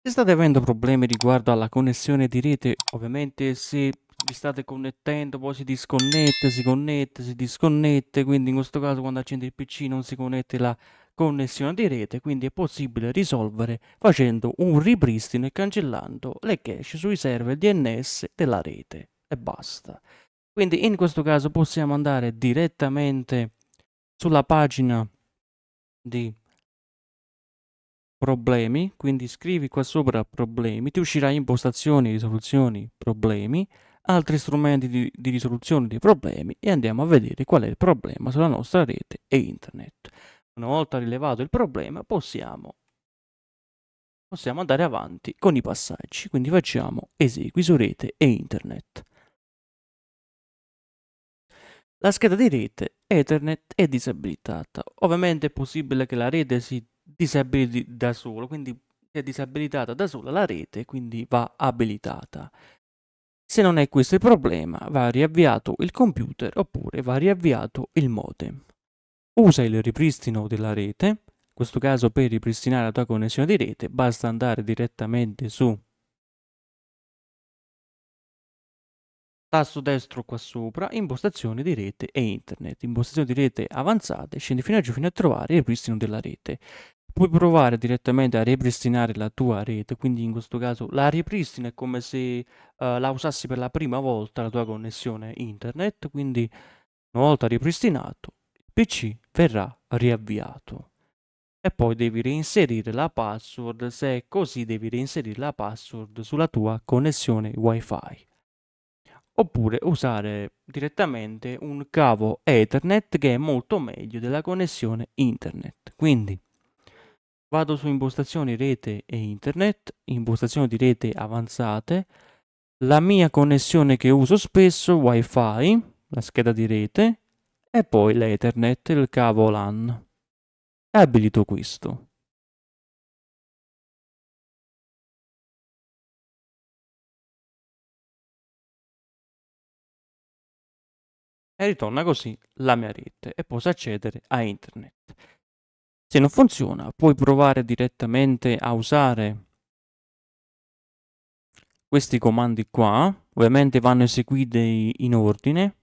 Se state avendo problemi riguardo alla connessione di rete, ovviamente se vi state connettendo poi si disconnette, si connette, si disconnette, quindi in questo caso quando accende il PC non si connette la connessione di rete, quindi è possibile risolvere facendo un ripristino e cancellando le cache sui server DNS della rete e basta. Quindi in questo caso possiamo andare direttamente sulla pagina di problemi, quindi scrivi qua sopra problemi, ti uscirà impostazioni, risoluzioni, problemi, altri strumenti di, di, risoluzione dei problemi e andiamo a vedere qual è il problema sulla nostra rete e internet. Una volta rilevato il problema possiamo, possiamo andare avanti con i passaggi, quindi facciamo esegui su rete e internet. La scheda di rete Ethernet è disabilitata. Ovviamente è possibile che la rete si disabili da solo, quindi è disabilitata da sola la rete, quindi va abilitata. Se non è questo il problema, va riavviato il computer oppure va riavviato il modem. Usa il ripristino della rete, in questo caso per ripristinare la tua connessione di rete basta andare direttamente su tasto destro qua sopra, impostazioni di rete e internet, impostazioni di rete avanzate, scendi fino a giù fino a trovare il ripristino della rete puoi provare direttamente a ripristinare la tua rete, quindi in questo caso la ripristina è come se eh, la usassi per la prima volta la tua connessione internet, quindi una volta ripristinato il PC verrà riavviato. E poi devi reinserire la password, se è così devi reinserire la password sulla tua connessione wifi oppure usare direttamente un cavo Ethernet che è molto meglio della connessione internet. Quindi Vado su impostazioni rete e internet, impostazioni di rete avanzate, la mia connessione che uso spesso, wifi, la scheda di rete e poi l'ethernet, il cavo LAN. E abilito questo. e ritorna così la mia rete e posso accedere a internet. Se non funziona, puoi provare direttamente a usare questi comandi qua. Ovviamente vanno eseguiti in ordine,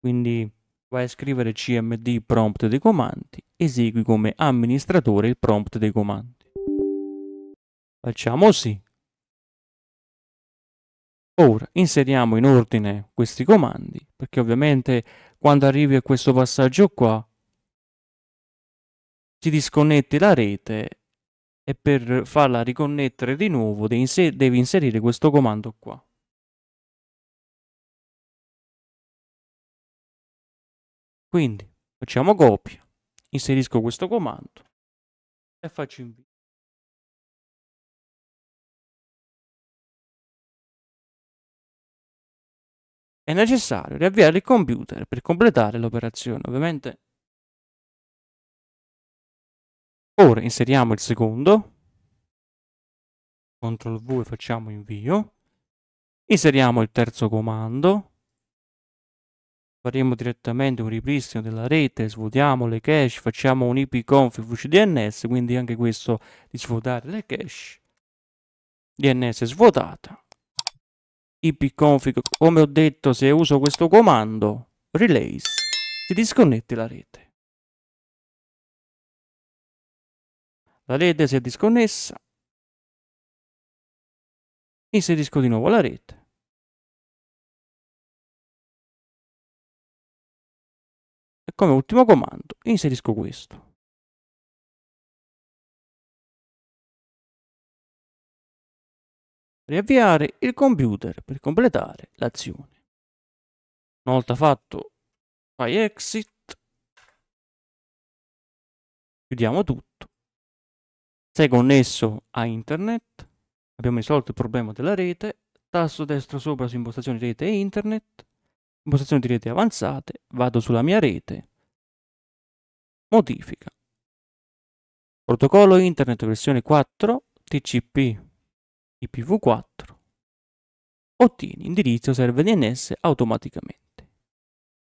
quindi vai a scrivere cmd prompt dei comandi, esegui come amministratore il prompt dei comandi. Facciamo sì. Ora inseriamo in ordine questi comandi, perché ovviamente quando arrivi a questo passaggio qua si disconnette la rete e per farla riconnettere di nuovo devi, inser devi inserire questo comando qua. Quindi facciamo copia, inserisco questo comando e faccio invio. È necessario riavviare il computer per completare l'operazione, ovviamente Ora inseriamo il secondo, CTRL V e facciamo invio, inseriamo il terzo comando, faremo direttamente un ripristino della rete, svuotiamo le cache, facciamo un ipconfig vcdns, quindi anche questo di svuotare le cache, DNS svuotata, ipconfig, come ho detto se uso questo comando, release, si disconnetti la rete. La rete si è disconnessa. Inserisco di nuovo la rete. E come ultimo comando inserisco questo. riavviare il computer per completare l'azione. Una volta fatto fai exit, chiudiamo tutto sei connesso a internet, abbiamo risolto il problema della rete, tasto destro sopra su impostazioni di rete e internet, impostazioni di rete avanzate, vado sulla mia rete, modifica. Protocollo internet versione 4, TCP IPv4. Ottieni indirizzo server DNS automaticamente.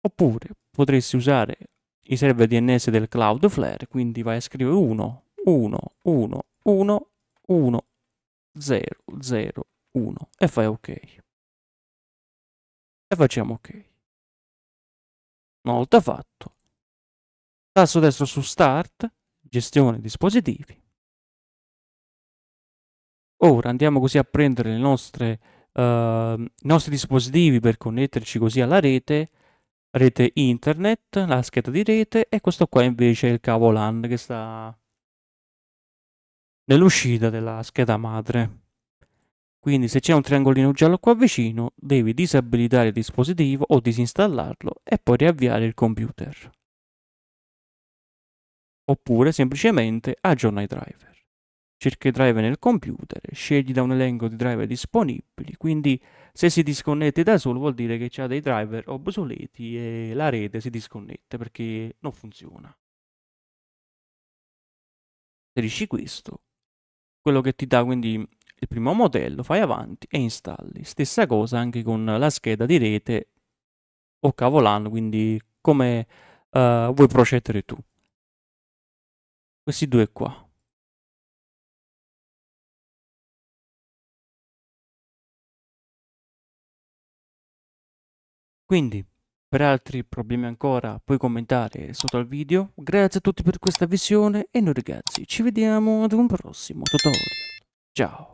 Oppure potresti usare i server DNS del Cloudflare, quindi vai a scrivere uno 1, 1, 1, 1, 0, 0, 1 e fai ok. E facciamo ok. Una volta fatto, tasto destro su Start, gestione dispositivi. Ora andiamo così a prendere nostre, uh, i nostri dispositivi per connetterci così alla rete, rete internet, la scheda di rete e questo qua invece è il cavo LAN che sta nell'uscita della scheda madre. Quindi se c'è un triangolino giallo qua vicino, devi disabilitare il dispositivo o disinstallarlo e poi riavviare il computer. Oppure semplicemente aggiorna i driver. Cerca i driver nel computer, scegli da un elenco di driver disponibili, quindi se si disconnette da solo vuol dire che c'ha dei driver obsoleti e la rete si disconnette perché non funziona. Inserisci questo quello che ti dà quindi il primo modello, fai avanti e installi. Stessa cosa anche con la scheda di rete o cavolan, quindi come uh, vuoi procedere tu. Questi due qua. Quindi per altri problemi ancora puoi commentare sotto al video. Grazie a tutti per questa visione e noi ragazzi ci vediamo ad un prossimo tutorial. Ciao!